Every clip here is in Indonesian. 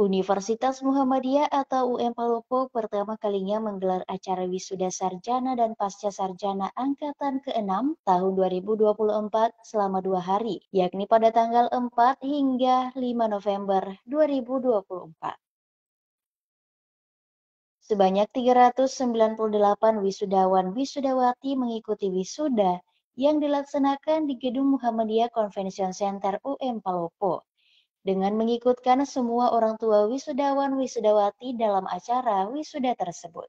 Universitas Muhammadiyah atau UM Palopo pertama kalinya menggelar acara wisuda sarjana dan pasca sarjana angkatan ke-6 tahun 2024 selama dua hari, yakni pada tanggal 4 hingga 5 November 2024. Sebanyak 398 wisudawan wisudawati mengikuti wisuda yang dilaksanakan di Gedung Muhammadiyah Convention Center UM Palopo dengan mengikutkan semua orang tua wisudawan-wisudawati dalam acara wisuda tersebut.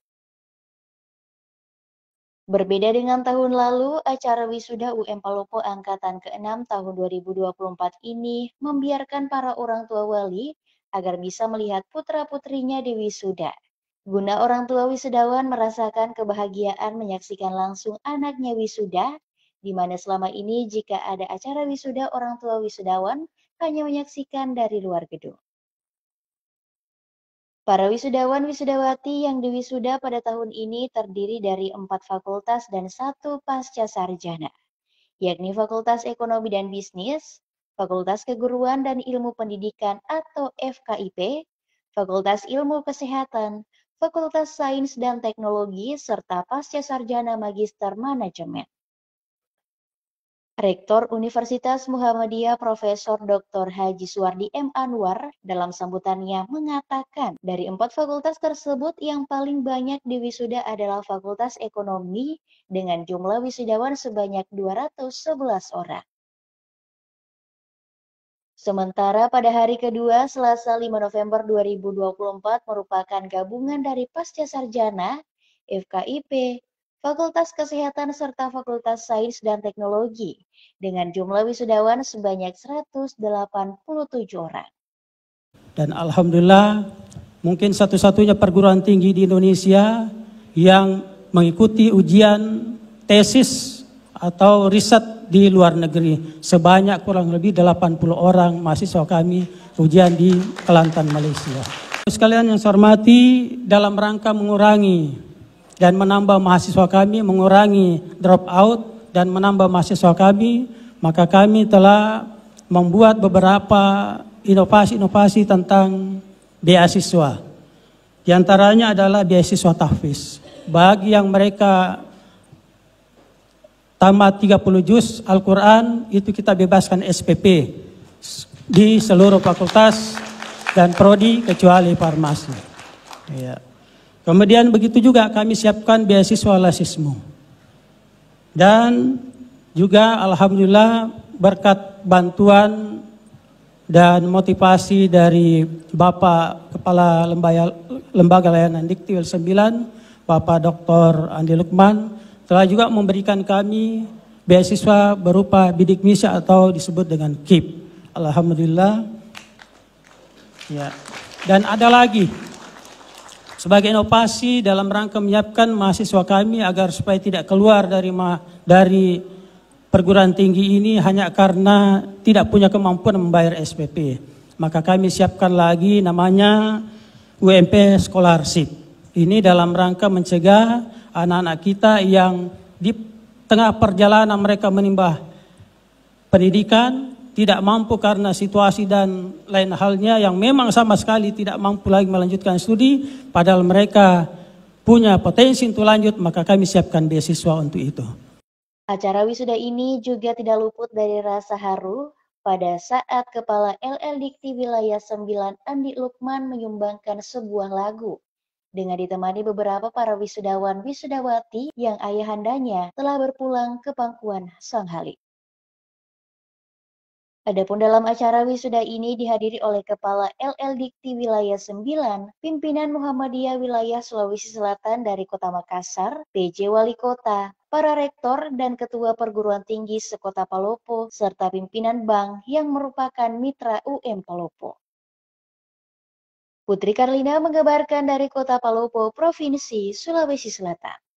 Berbeda dengan tahun lalu, acara wisuda UM Palopo angkatan ke-6 tahun 2024 ini membiarkan para orang tua wali agar bisa melihat putra-putrinya di wisuda. Guna orang tua wisudawan merasakan kebahagiaan menyaksikan langsung anaknya wisuda, di mana selama ini jika ada acara wisuda orang tua wisudawan hanya menyaksikan dari luar gedung. Para wisudawan wisudawati yang diwisuda pada tahun ini terdiri dari empat fakultas dan satu pasca sarjana, yakni Fakultas Ekonomi dan Bisnis, Fakultas Keguruan dan Ilmu Pendidikan atau FKIP, Fakultas Ilmu Kesehatan, Fakultas Sains dan Teknologi, serta pasca sarjana Magister Manajemen. Rektor Universitas Muhammadiyah Profesor Dr. Haji Suwardi M. Anwar dalam sambutannya mengatakan dari empat fakultas tersebut yang paling banyak di wisuda adalah Fakultas Ekonomi dengan jumlah wisudawan sebanyak 211 orang. Sementara pada hari kedua, Selasa 5 November 2024 merupakan gabungan dari pasca sarjana, FKIP, Fakultas Kesehatan serta Fakultas Sains dan Teknologi dengan jumlah wisudawan sebanyak 187 orang. Dan alhamdulillah mungkin satu-satunya perguruan tinggi di Indonesia yang mengikuti ujian tesis atau riset di luar negeri sebanyak kurang lebih 80 orang mahasiswa kami ujian di Kelantan Malaysia. Sekalian yang saya hormati dalam rangka mengurangi dan menambah mahasiswa kami, mengurangi drop out dan menambah mahasiswa kami, maka kami telah membuat beberapa inovasi-inovasi tentang beasiswa. Di antaranya adalah beasiswa tahfiz. Bagi yang mereka tamat 30 juz Al-Quran, itu kita bebaskan SPP di seluruh fakultas dan prodi kecuali farmasi. Yeah. Kemudian begitu juga kami siapkan beasiswa lasismu. Dan juga alhamdulillah berkat bantuan dan motivasi dari Bapak Kepala Lembaga, Lembaga Layanan Dikti 9, Bapak Dr. Andi Lukman, telah juga memberikan kami beasiswa berupa bidik misa atau disebut dengan KIP. Alhamdulillah. Ya. Dan ada lagi, sebagai inovasi dalam rangka menyiapkan mahasiswa kami agar supaya tidak keluar dari ma dari perguruan tinggi ini hanya karena tidak punya kemampuan membayar SPP. Maka kami siapkan lagi namanya UMP Scholarship. Ini dalam rangka mencegah anak-anak kita yang di tengah perjalanan mereka menimba pendidikan tidak mampu karena situasi dan lain halnya yang memang sama sekali tidak mampu lagi melanjutkan studi, padahal mereka punya potensi untuk lanjut, maka kami siapkan beasiswa untuk itu. Acara wisuda ini juga tidak luput dari rasa haru pada saat Kepala LL Dikti Wilayah 9 Andi Lukman menyumbangkan sebuah lagu dengan ditemani beberapa para wisudawan wisudawati yang ayahandanya telah berpulang ke pangkuan Sang Halik. Adapun dalam acara wisuda ini dihadiri oleh Kepala LL Wilayah 9, Pimpinan Muhammadiyah Wilayah Sulawesi Selatan dari Kota Makassar, PJ Wali Kota, para rektor dan ketua perguruan tinggi sekota Palopo, serta pimpinan bank yang merupakan mitra UM Palopo. Putri Karlina mengabarkan dari kota Palopo, Provinsi Sulawesi Selatan.